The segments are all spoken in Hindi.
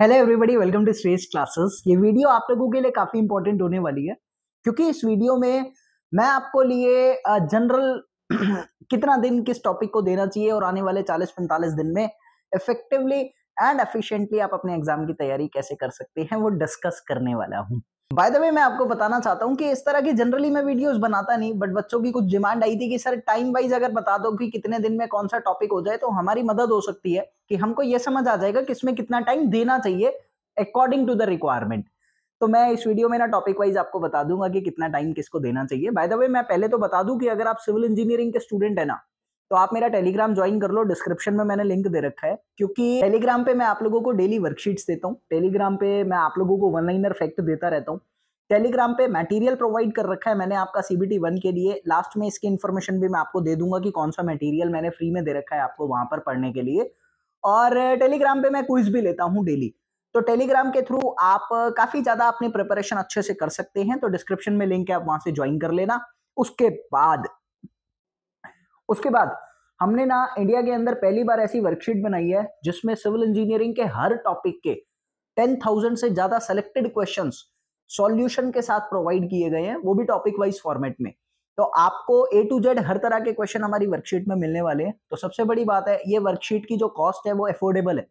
hello everybody welcome to stress classes ये वीडियो आप लोगों के लिए काफ़ी इंपॉर्टेंट होने वाली है क्योंकि इस वीडियो में मैं आपको लिए जनरल कितना दिन किस टॉपिक को देना चाहिए और आने वाले 40-45 दिन में इफेक्टिवली एंड एफिशिएंटली आप अपने एग्जाम की तैयारी कैसे कर सकते हैं वो डिस्कस करने वाला हूँ बाय द वे मैं आपको बताना चाहता हूँ कि इस तरह की जनरली मैं वीडियोस बनाता नहीं बट बच्चों की कुछ डिमांड आई थी कि सर टाइम वाइज अगर बता दो कि कितने दिन में कौन सा टॉपिक हो जाए तो हमारी मदद हो सकती है कि हमको ये समझ आ जाएगा कि इसमें कितना टाइम देना चाहिए अकॉर्डिंग टू द रिक्वायरमेंट तो मैं इस वीडियो में ना टॉपिक वाइज आपको बता दूंगा कि कितना टाइम किसको देना चाहिए बाय द वे मैं पहले तो बता दूं कि अगर आप सिविल इंजीनियरिंग के स्टूडेंट है ना तो आप मेरा टेलीग्राम ज्वाइन कर लो डिस्क्रिप्शन में मैंने लिंक दे रखा है क्योंकि टेलीग्राम पे मैं आप लोगों को डेली वर्कशीट्स देता हूँ टेलीग्राम पे मैं आप लोगों को वन लाइनर फैक्ट देता रहता हूँ टेलीग्राम पे मटेरियल प्रोवाइड कर रखा है मैंने आपका सी बी वन के लिए लास्ट में इसकी इन्फॉर्मेशन भी मैं आपको दे दूंगा कि कौन सा मटेरियल मैंने फ्री में दे रखा है आपको वहाँ पर पढ़ने के लिए और टेलीग्राम पे मैं क्विज भी लेता हूँ डेली तो टेलीग्राम के थ्रू आप काफ़ी ज़्यादा अपनी प्रिपरेशन अच्छे से कर सकते हैं तो डिस्क्रिप्शन में लिंक है आप वहाँ से ज्वाइन कर लेना उसके बाद उसके बाद हमने ना इंडिया के अंदर पहली बार ऐसी वर्कशीट बनाई है जिसमें सिविल इंजीनियरिंग के हर टॉपिक के टेन थाउजेंड से ज्यादा सेलेक्टेड क्वेश्चन सॉल्यूशन के साथ प्रोवाइड किए गए हैं वो भी टॉपिक वाइज फॉर्मेट में तो आपको ए टू जेड हर तरह के क्वेश्चन हमारी वर्कशीट में मिलने वाले हैं तो सबसे बड़ी बात है ये वर्कशीट की जो कॉस्ट है वो अफोर्डेबल है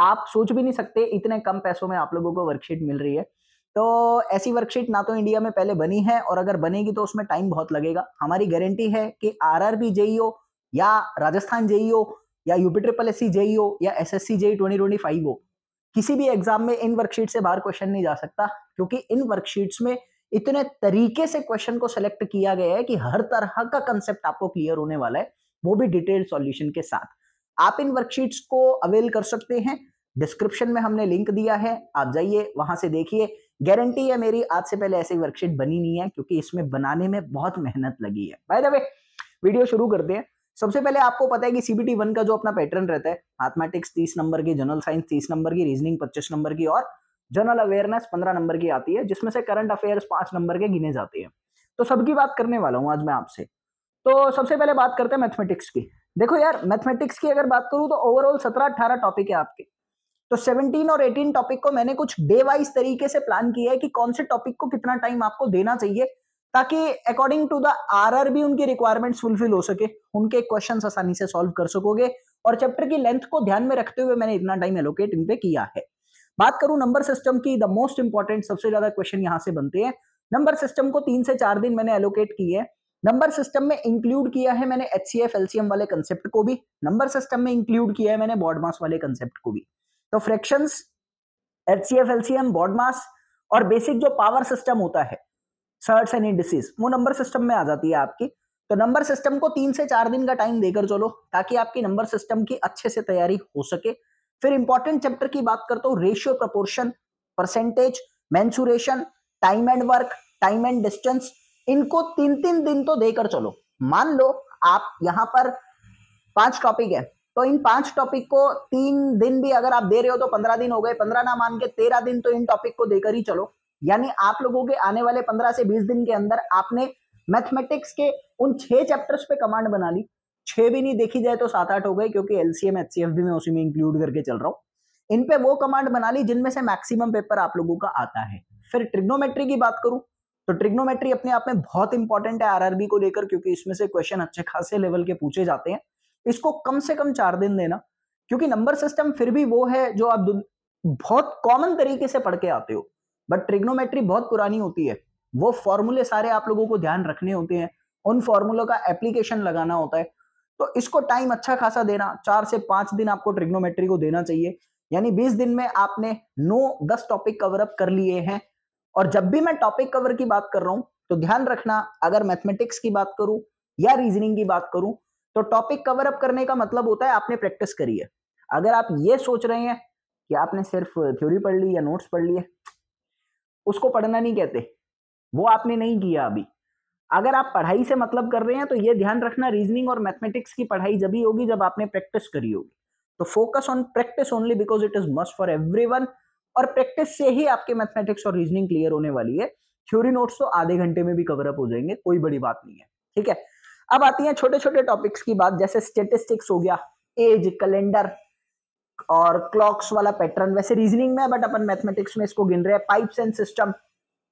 आप सोच भी नहीं सकते इतने कम पैसों में आप लोगों को वर्कशीट मिल रही है तो ऐसी वर्कशीट ना तो इंडिया में पहले बनी है और अगर बनेगी तो उसमें टाइम बहुत लगेगा हमारी गारंटी है कि आर आर बी जेईओ या राजस्थान जेईओ e या UP triple S C JEO या S S C JE twenty twenty five हो किसी भी एग्जाम में इन वर्कशीट से बाहर क्वेश्चन नहीं जा सकता क्योंकि इन वर्कशीट्स में इतने तरीके से क्वेश्चन को सिलेक्ट किया गया है कि हर तरह का कंसेप्ट आपको क्लियर होने वाला है वो भी डिटेल सॉल्यूशन के साथ आप इन वर्कशीट्स को अवेल कर सकते हैं डिस्क्रिप्शन में हमने लिंक दिया है आप जाइए वहां से देखिए गारंटी है मेरी आज से पहले ऐसी वर्कशीट बनी नहीं है क्योंकि इसमें बनाने में बहुत मेहनत लगी है बाय द वे वीडियो शुरू करते हैं सबसे पहले आपको पता है कि सीबीटी वन का जो अपना पैटर्न रहता है मैथमेटिक्स तीस नंबर की जनरल साइंस तीस नंबर की रीजनिंग पच्चीस नंबर की और जनरल अवेयरनेस पंद्रह नंबर की आती है जिसमें से करंट अफेयर्स पांच नंबर के गिने जाते हैं तो सबकी बात करने वाला हूँ आज मैं आपसे तो सबसे पहले बात करते हैं मैथमेटिक्स की देखो यार मैथमेटिक्स की अगर बात करूँ तो ओवरऑल सत्रह अट्ठारह टॉपिक है आपके तो 17 और 18 टॉपिक को मैंने कुछ डे वाइज तरीके से प्लान किया है कि कौन से टॉपिक को कितना टाइम आपको देना चाहिए ताकि अकॉर्डिंग टू द आर भी उनकी रिक्वायरमेंट्स फुलफिल हो सके उनके क्वेश्चन आसानी से सॉल्व कर सकोगे और चैप्टर की लेंथ को ध्यान में रखते हुए मैंने इतना टाइम एलोकेट इन पे किया है बात करूं नंबर सिस्टम की द मोस्ट इंपॉर्टेंट सबसे ज्यादा क्वेश्चन यहाँ से बनते हैं नंबर सिस्टम को तीन से चार दिन मैंने एलोकेट किए नंबर सिस्टम में इंक्लूड किया है मैंने एच सी एफ एलसीएम वाले कंसेप्ट को भी नंबर सिस्टम में इंक्लूड किया है मैंने बॉडमास वाले कंसेप्ट को भी तो fractions H C F LCM BODMAS और बेसिक जो पावर सिस्टम होता है सर्ट्स एंड इंडिसेस वो नंबर सिस्टम में आ जाती है आपकी तो नंबर सिस्टम को तीन से चार दिन का टाइम देकर चलो ताकि आपकी नंबर सिस्टम की अच्छे से तैयारी हो सके फिर इंपॉर्टेंट चैप्टर की बात करता हूँ ratio proportion percentage mensuration time and work time and distance इनको तीन तीन दिन तो देकर चलो मान लो आप यहां पर पांच टॉपिक है तो इन पांच टॉपिक को तीन दिन भी अगर आप दे रहे हो तो पंद्रह दिन हो गए पंद्रह ना मान के तेरह दिन तो इन टॉपिक को देकर ही चलो यानी आप लोगों के आने वाले पंद्रह से बीस दिन के अंदर आपने मैथमेटिक्स के उन छह चैप्टर्स पे कमांड बना ली छह भी नहीं देखी जाए तो सात आठ हो गए क्योंकि एलसीएम एच भी मैं उसी में इंक्लूड करके चल रहा हूँ इनपे वो कमांड बना ली जिनमें से मैक्सिमम पेपर आप लोगों का आता है फिर ट्रिग्नोमेट्री की बात करूं तो ट्रिग्नोमेट्री अपने आप में बहुत इंपॉर्टेंट है आरआरबी को लेकर क्योंकि इसमें से क्वेश्चन अच्छे खासे लेवल के पूछे जाते हैं इसको कम से कम चार दिन देना क्योंकि नंबर सिस्टम फिर भी वो है जो आप बहुत कॉमन तरीके से पढ़ के आते हो बट ट्रिग्नोमेट्री बहुत पुरानी होती है वो फॉर्मूले सारे आप लोगों को ध्यान रखने होते हैं उन फॉर्मूलों का एप्लीकेशन लगाना होता है तो इसको टाइम अच्छा खासा देना चार से पांच दिन आपको ट्रिग्नोमेट्री को देना चाहिए यानी बीस दिन में आपने नो दस टॉपिक कवर अप कर लिए हैं और जब भी मैं टॉपिक कवर की बात कर रहा हूं तो ध्यान रखना अगर मैथमेटिक्स की बात करूं या रीजनिंग की बात करूं तो टॉपिक कवर अप करने का मतलब होता है आपने प्रैक्टिस करी है अगर आप ये सोच रहे हैं कि आपने सिर्फ थ्योरी पढ़ ली या नोट्स पढ़ लिए उसको पढ़ना नहीं कहते वो आपने नहीं किया अभी अगर आप पढ़ाई से मतलब कर रहे हैं तो ये ध्यान रखना रीजनिंग और मैथमेटिक्स की पढ़ाई जब ही होगी जब आपने प्रैक्टिस करी होगी तो focus on practice only because it is must for every और प्रैक्टिस से ही आपके मैथमेटिक्स और रीजनिंग क्लियर होने वाली है थ्योरी नोट्स तो आधे घंटे में भी कवर अप हो जाएंगे कोई बड़ी बात नहीं है ठीक है अब आती है छोटे छोटे टॉपिक्स की बात जैसे स्टेटिस्टिक्स हो गया एज कैलेंडर और क्लॉक्स वाला पैटर्न वैसे रीजनिंग में बट अपन मैथमेटिक्स में इसको गिन रहे हैं पाइप्स एंड सिस्टम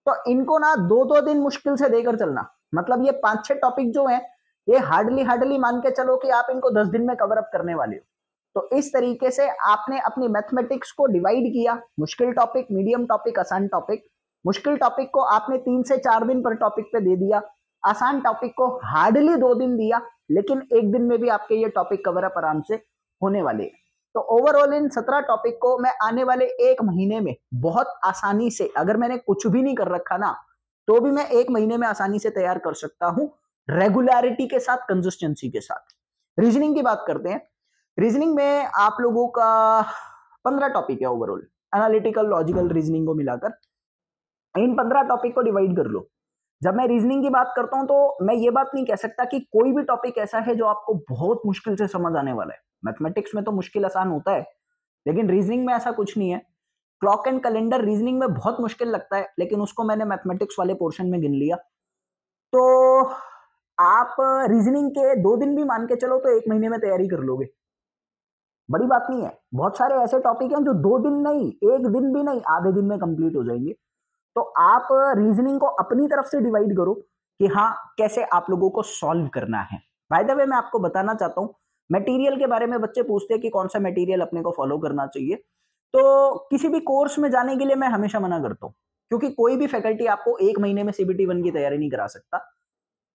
तो इनको ना दो दो दिन मुश्किल से देकर चलना मतलब ये पांच छह टॉपिक जो हैं ये हार्डली हार्डली मान के चलो कि आप इनको दस दिन में कवर अप करने वाले हो तो इस तरीके से आपने अपनी मैथमेटिक्स को डिवाइड किया मुश्किल टॉपिक मीडियम टॉपिक आसान टॉपिक मुश्किल टॉपिक को आपने तीन से चार दिन पर टॉपिक पे दे दिया आसान टॉपिक को हार्डली दो दिन दिया लेकिन एक दिन में भी आपके ये टॉपिक कवर अप आराम से होने वाले हैं तो ओवरऑल इन सत्रह टॉपिक को मैं आने वाले एक महीने में बहुत आसानी से अगर मैंने कुछ भी नहीं कर रखा ना तो भी मैं एक महीने में आसानी से तैयार कर सकता हूं रेगुलरिटी के साथ कंसिस्टेंसी के साथ रीजनिंग की बात करते हैं रीजनिंग में आप लोगों का पंद्रह टॉपिक है ओवरऑल एनालिटिकल लॉजिकल रीजनिंग को मिलाकर इन पंद्रह टॉपिक को डिवाइड कर लो जब मैं रीजनिंग की बात करता हूं तो मैं ये बात नहीं कह सकता कि कोई भी टॉपिक ऐसा है जो आपको बहुत मुश्किल से समझ आने वाला है मैथमेटिक्स में तो मुश्किल आसान होता है लेकिन रीजनिंग में ऐसा कुछ नहीं है क्लॉक एंड कैलेंडर रीजनिंग में बहुत मुश्किल लगता है लेकिन उसको मैंने मैथमेटिक्स वाले पोर्शन में गिन लिया तो आप रीजनिंग के दो दिन भी मान के चलो तो एक महीने में तैयारी कर लोगे बड़ी बात नहीं है बहुत सारे ऐसे टॉपिक हैं जो दो दिन नहीं एक दिन भी नहीं आधे दिन में कंप्लीट हो जाएंगे तो आप रीजनिंग को अपनी तरफ से डिवाइड करो कि हाँ कैसे आप लोगों को सॉल्व करना है बाय द वे मैं आपको बताना चाहता हूँ मटेरियल के बारे में बच्चे पूछते हैं कि कौन सा मटेरियल अपने को फॉलो करना चाहिए तो किसी भी कोर्स में जाने के लिए मैं हमेशा मना करता हूँ क्योंकि कोई भी फैकल्टी आपको एक महीने में सीबीटी वन की तैयारी नहीं करा सकता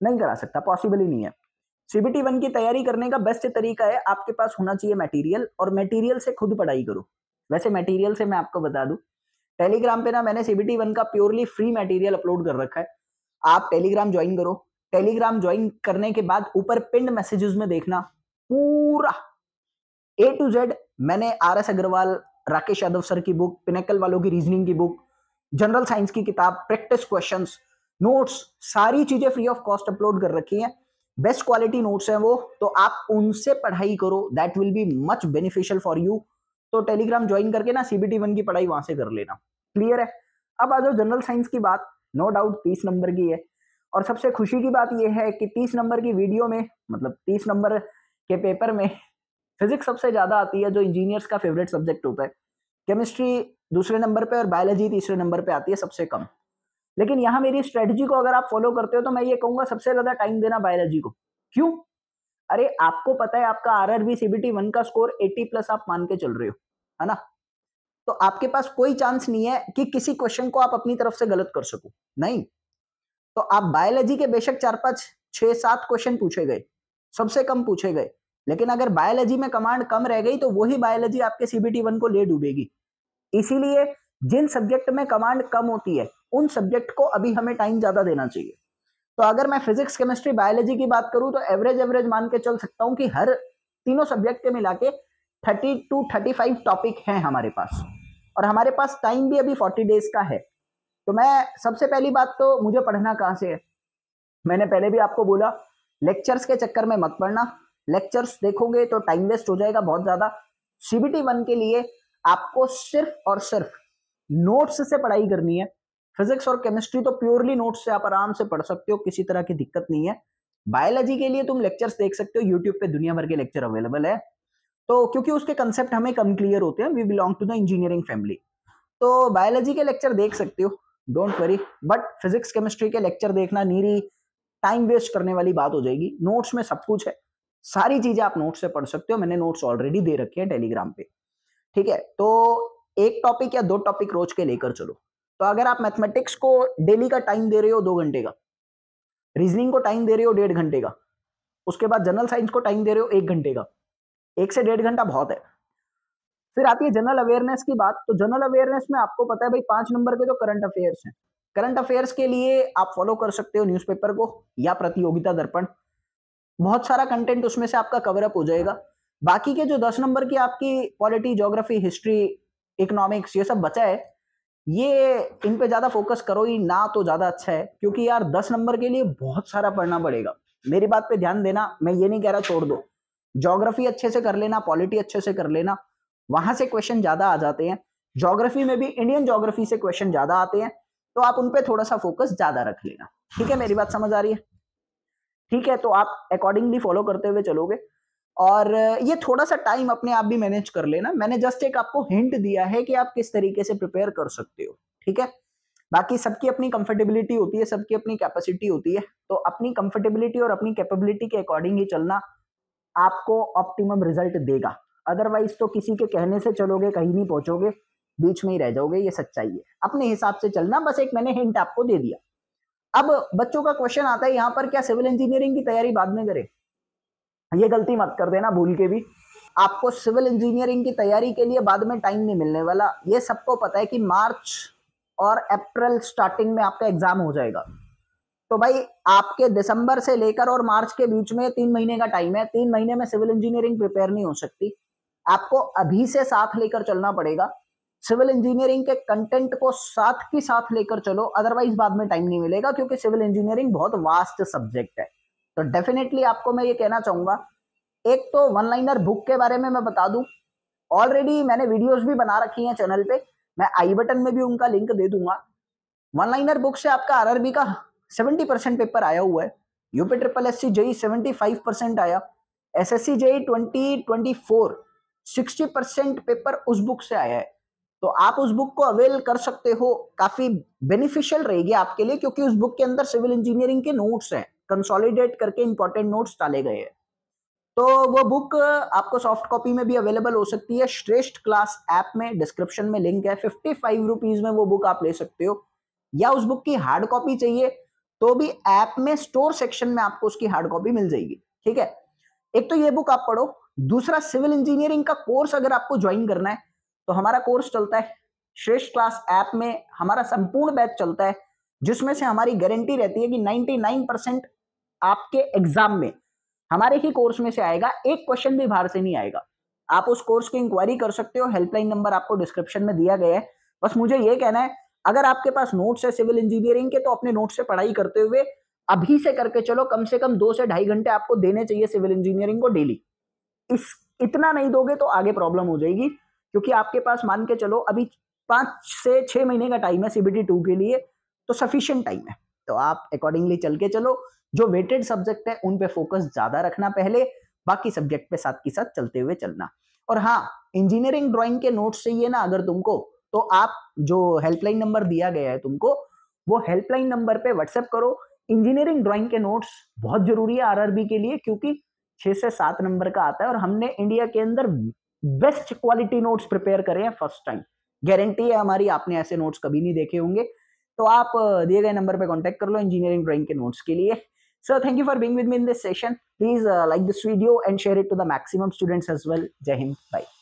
नहीं करा सकता पॉसिबल ही नहीं है सीबीटी वन की तैयारी करने का बेस्ट तरीका है आपके पास होना चाहिए मटेरियल और मटेरियल से खुद पढ़ाई करो वैसे मटेरियल से मैं आपको बता दूं टेलीग्राम पे ना मैंने सीबीटी वन का प्योरली फ्री मटेरियल अपलोड कर रखा है आप टेलीग्राम ज्वाइन करो टेलीग्राम ज्वाइन करने के बाद ऊपर पिंड मैसेजेस में देखना पूरा ए टू जेड मैंने R S Agarwal Rakesh Yadav sir की बुक पिनेकल वालों की रीजनिंग की बुक जनरल साइंस की किताब प्रैक्टिस क्वेश्चन नोट्स सारी चीजें फ्री ऑफ कॉस्ट अपलोड कर रखी है बेस्ट क्वालिटी नोट्स हैं वो तो आप उनसे पढ़ाई करो that will be much beneficial for you तो टेलीग्राम ज्वाइन करके ना सीबीटी वन की पढ़ाई वहां से कर लेना क्लियर है अब आ जाओ जनरल साइंस की बात नो डाउट तीस नंबर की है और सबसे खुशी की बात यह है कि तीस नंबर की वीडियो में मतलब तीस नंबर के पेपर में फिजिक्स सबसे ज़्यादा आती है जो इंजीनियर्स का फेवरेट सब्जेक्ट होता है केमिस्ट्री दूसरे नंबर पे और बायोलॉजी तीसरे नंबर पे आती है सबसे कम लेकिन यहाँ मेरी स्ट्रेटजी को अगर आप फॉलो करते हो तो मैं ये कहूँगा सबसे ज़्यादा टाइम देना बायोलॉजी को क्यों अरे आपको पता है आपका आर आर बी का स्कोर एट्टी प्लस आप मान के चल रहे हो है ना तो आपके पास कोई चांस नहीं है कि किसी क्वेश्चन को आप अपनी तरफ से गलत कर सको नहीं तो आप बायोलॉजी के बेशक चार पांच छह सात क्वेश्चन पूछे गए सबसे कम पूछे गए लेकिन अगर बायोलॉजी में कमांड कम रह गई तो वही बायोलॉजी आपके सीबीटी वन को ले डूबेगी इसीलिए जिन सब्जेक्ट में कमांड कम होती है उन सब्जेक्ट को अभी हमें टाइम ज्यादा देना चाहिए तो अगर मैं फिजिक्स केमिस्ट्री बायोलॉजी की बात करूं तो एवरेज एवरेज मान के चल सकता हूं कि हर तीनों सब्जेक्ट के मिला के thirty two thirty five topic हैं हमारे पास और हमारे पास टाइम भी अभी फोर्टी डेज का है तो मैं सबसे पहली बात तो मुझे पढ़ना कहाँ से है मैंने पहले भी आपको बोला लेक्चर्स के चक्कर में मत पढ़ना लेक्चर्स देखोगे तो टाइम वेस्ट हो जाएगा बहुत ज़्यादा सीबीटी वन के लिए आपको सिर्फ और सिर्फ नोट्स से पढ़ाई करनी है फिजिक्स और केमिस्ट्री तो प्योरली नोट्स से आप आराम से पढ़ सकते हो किसी तरह की दिक्कत नहीं है बायोलॉजी के लिए तुम लेक्चर्स देख सकते हो यूट्यूब पे दुनिया भर के लेक्चर अवेलेबल है तो क्योंकि उसके कंसेप्ट हमें कम क्लियर होते हैं we belong to the engineering family तो बायोलॉजी के लेक्चर देख सकते हो don't worry but physics chemistry के लेक्चर देखना नीरी टाइम वेस्ट करने वाली बात हो जाएगी नोट्स में सब कुछ है सारी चीजें आप नोट्स से पढ़ सकते हो मैंने नोट्स ऑलरेडी दे रखे हैं टेलीग्राम पे ठीक है तो एक टॉपिक या दो टॉपिक रोज के लेकर चलो तो अगर आप मैथमेटिक्स को डेली का टाइम दे रहे हो दो घंटे का रीजनिंग को टाइम दे रहे हो डेढ़ घंटे का उसके बाद जनरल साइंस को टाइम दे रहे हो एक घंटे का एक से डेढ़ घंटा बहुत है फिर आती है जनरल अवेयरनेस की बात तो जनरल अवेयरनेस में आपको पता है भाई पांच नंबर के जो करंट अफेयर्स हैं करंट अफेयर्स के लिए आप फॉलो कर सकते हो न्यूज़पेपर को या प्रतियोगिता दर्पण बहुत सारा कंटेंट उसमें से आपका कवर अप हो जाएगा बाकी के जो दस नंबर की आपकी पॉलिटी जोग्राफी हिस्ट्री इकोनॉमिक्स ये सब बचा है ये इन पे ज़्यादा फोकस करो ही ना तो ज़्यादा अच्छा है क्योंकि यार दस नंबर के लिए बहुत सारा पढ़ना पड़ेगा मेरी बात पे ध्यान देना मैं ये नहीं कह रहा छोड़ दो ज्योग्राफी अच्छे से कर लेना पॉलिटी अच्छे से कर लेना वहां से क्वेश्चन ज्यादा आ जाते हैं ज्योग्राफी में भी इंडियन ज्योग्राफी से क्वेश्चन ज्यादा आते हैं तो आप उनपे थोड़ा सा फोकस ज्यादा रख लेना ठीक है मेरी बात समझ आ रही है ठीक है तो आप अकॉर्डिंगली फॉलो करते हुए चलोगे और ये थोड़ा सा टाइम अपने आप भी मैनेज कर लेना मैंने जस्ट एक आपको हिंट दिया है कि आप किस तरीके से प्रिपेयर कर सकते हो ठीक है बाकी सबकी अपनी कंफर्टेबिलिटी होती है सबकी अपनी कैपेसिटी होती है तो अपनी कंफर्टेबिलिटी और अपनी कैपेबिलिटी के अकॉर्डिंग ही चलना आपको ऑप्टिमम रिजल्ट देगा अदरवाइज तो किसी के कहने से चलोगे कहीं नहीं पहुंचोगे बीच में ही रह जाओगे ये सच्चाई है अपने हिसाब से चलना बस एक मैंने हिंट आपको दे दिया अब बच्चों का क्वेश्चन आता है यहाँ पर क्या सिविल इंजीनियरिंग की तैयारी बाद में करें ये गलती मत कर देना भूल के भी आपको सिविल इंजीनियरिंग की तैयारी के लिए बाद में टाइम नहीं मिलने वाला ये सबको पता है कि मार्च और अप्रैल स्टार्टिंग में आपका एग्जाम हो जाएगा तो भाई आपके दिसंबर से लेकर और मार्च के बीच में तीन महीने का टाइम है तीन महीने में सिविल इंजीनियरिंग प्रिपेयर नहीं हो सकती आपको अभी से साथ लेकर चलना पड़ेगा सिविल इंजीनियरिंग के कंटेंट को साथ के साथ लेकर चलो अदरवाइज बाद में टाइम नहीं मिलेगा क्योंकि सिविल इंजीनियरिंग बहुत वास्ट सब्जेक्ट है तो डेफिनेटली आपको मैं ये कहना चाहूंगा एक तो वन लाइनर बुक के बारे में मैं बता दूं ऑलरेडी मैंने वीडियोस भी बना रखी हैं चैनल पे मैं आई बटन में भी उनका लिंक दे दूंगा वन लाइनर बुक से आपका आरआरबी का सेवेंटी परसेंट पेपर आया हुआ है UP triple S C JE seventy five percent आया S S C JE twenty twenty four sixty percent paper उस बुक से आया है तो आप उस बुक को अवेल कर सकते हो काफी बेनिफिशियल रहेगी आपके लिए क्योंकि उस बुक के अंदर सिविल इंजीनियरिंग के नोट्स हैं कंसोलिडेट करके इंपॉर्टेंट नोट्स डाले गए हैं तो वो बुक आपको सॉफ्ट कॉपी में भी अवेलेबल हो सकती है श्रेष्ठ क्लास ऐप में डिस्क्रिप्शन में लिंक है फिफ्टी फाइव रुपीज में वो बुक आप ले सकते हो या उस बुक की हार्ड कॉपी चाहिए तो भी ऐप में स्टोर सेक्शन में आपको उसकी हार्ड कॉपी मिल जाएगी ठीक है एक तो ये बुक आप पढ़ो दूसरा सिविल इंजीनियरिंग का कोर्स अगर आपको ज्वाइन करना है तो हमारा कोर्स चलता है श्रेष्ठ क्लास ऐप में हमारा संपूर्ण बैच चलता है जिसमें से हमारी गारंटी रहती है कि 99 परसेंट आपके एग्जाम में हमारे ही कोर्स में से आएगा एक क्वेश्चन भी बाहर से नहीं आएगा आप उस कोर्स की इंक्वायरी कर सकते हो हेल्पलाइन नंबर आपको डिस्क्रिप्शन में दिया गया है बस मुझे ये कहना है अगर आपके पास नोट्स है सिविल इंजीनियरिंग के तो अपने नोट्स से पढ़ाई करते हुए अभी से करके चलो कम से कम दो से ढाई घंटे आपको देने चाहिए सिविल इंजीनियरिंग को डेली इस इतना नहीं दोगे तो आगे प्रॉब्लम हो जाएगी क्योंकि आपके पास मान के चलो अभी पांच से छह महीने का टाइम है सीबीटी टू के लिए तो सफिशियंट टाइम है तो आप अकॉर्डिंगली चल के चलो जो वेटेड सब्जेक्ट है उन पे फोकस ज़्यादा रखना पहले बाकी सब्जेक्ट पे साथ के साथ चलते हुए चलना और हाँ इंजीनियरिंग ड्राइंग के नोट्स चाहिए ना अगर तुमको तो आप जो हेल्पलाइन नंबर दिया गया है तुमको वो हेल्पलाइन नंबर पे व्हाट्सएप करो इंजीनियरिंग ड्राइंग के नोट्स बहुत जरूरी है आरआरबी के लिए क्योंकि छह से सात नंबर का आता है और हमने इंडिया के अंदर बेस्ट क्वालिटी नोट्स प्रिपेयर करे हैं फर्स्ट टाइम गारंटी है हमारी आपने ऐसे नोट्स कभी नहीं देखे होंगे तो आप दिए गए नंबर पे कांटेक्ट कर लो इंजीनियरिंग ड्राइंग के नोट्स के लिए sir thank you for being with me in this session please like this video and share it to the maximum students as well जय हिंद बाई